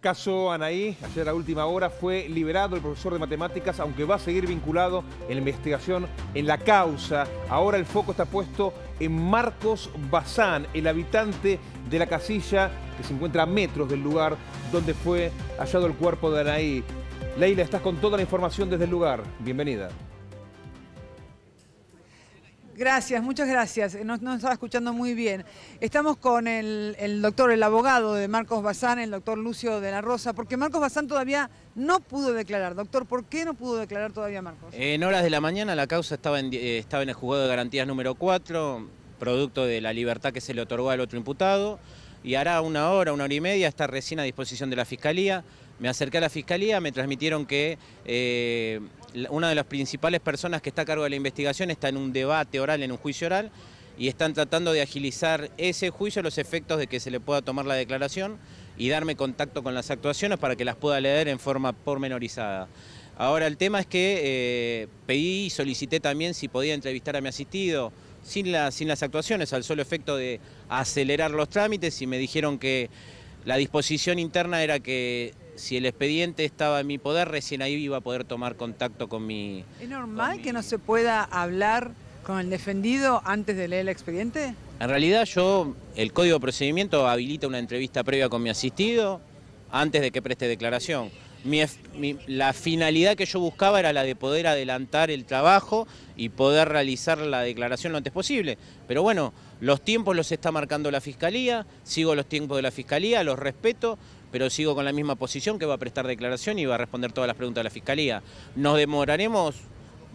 Caso Anaí, ayer a última hora fue liberado el profesor de matemáticas, aunque va a seguir vinculado en la investigación en la causa. Ahora el foco está puesto en Marcos Bazán, el habitante de la casilla que se encuentra a metros del lugar donde fue hallado el cuerpo de Anaí. Leila, estás con toda la información desde el lugar. Bienvenida. Gracias, muchas gracias. Eh, nos, nos, estaba escuchando muy bien. Estamos con el, doctor, el abogado de Marcos Bazán, el doctor Lucio de la Rosa, porque Marcos Bazán todavía no pudo declarar. Doctor, ¿por qué no pudo declarar todavía Marcos? En horas de la mañana la causa estaba en, eh, estaba en el juzgado de garantías número 4, producto de la libertad que se le otorgó al otro imputado, y hará una hora, una hora y media, está recién a disposición de la Fiscalía. Me acerqué a la Fiscalía, me transmitieron que... Eh, una de las principales personas que está a cargo de la investigación está en un debate oral, en un juicio oral, y están tratando de agilizar ese juicio, los efectos de que se le pueda tomar la declaración y darme contacto con las actuaciones para que las pueda leer en forma pormenorizada. Ahora el tema es que eh, pedí y solicité también si podía entrevistar a mi asistido sin, sin las actuaciones, al solo efecto de acelerar los trámites y me dijeron que la disposición interna era que si el expediente estaba en mi poder, recién ahí iba a poder tomar contacto con mi... ¿Es normal que no se pueda hablar con el defendido antes de leer el expediente? En realidad yo, el código de procedimiento habilita una entrevista previa con mi asistido antes de que preste declaración. la finalidad que yo buscaba era la de poder adelantar el trabajo y poder realizar la declaración lo antes posible. Pero bueno, los tiempos los está marcando la Fiscalía, sigo los tiempos de la Fiscalía, los respeto, pero sigo con la misma posición que va a prestar declaración y va a responder todas las preguntas de la Fiscalía. Nos demoraremos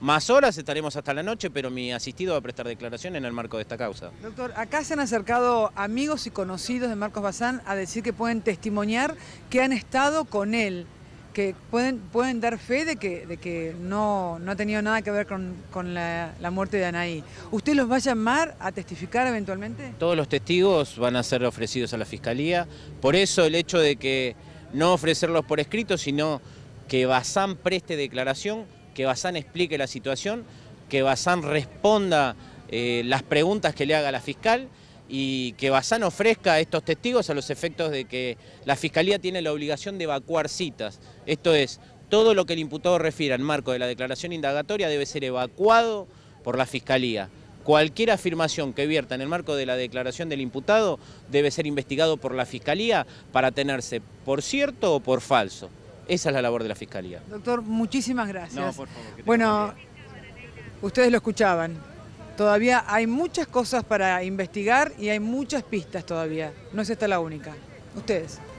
más horas, estaremos hasta la noche, pero mi asistido va a prestar declaración en el marco de esta causa. Doctor, acá se han acercado amigos y conocidos de Marcos Bazán a decir que pueden testimoniar que han estado con él que pueden, pueden dar fe de que, de que no, no ha tenido nada que ver con, la, muerte de Anaí. ¿Usted los va a llamar a testificar eventualmente? Todos los testigos van a ser ofrecidos a la Fiscalía. Por eso el hecho de que no ofrecerlos por escrito, sino que Bazán preste declaración, que Bazán explique la situación, que Bazán responda eh, las preguntas que le haga la fiscal y que Bazán ofrezca a estos testigos a los efectos de que la Fiscalía tiene la obligación de evacuar citas. Esto es, todo lo que el imputado refiera en marco de la declaración indagatoria debe ser evacuado por la Fiscalía. Cualquier afirmación que vierta en el marco de la declaración del imputado debe ser investigado por la Fiscalía para tenerse por cierto o por falso. Esa es la labor de la Fiscalía. Doctor, muchísimas gracias. No, por favor, bueno, ustedes lo escuchaban. Todavía hay muchas cosas para investigar y hay muchas pistas todavía. No es esta la única. Ustedes.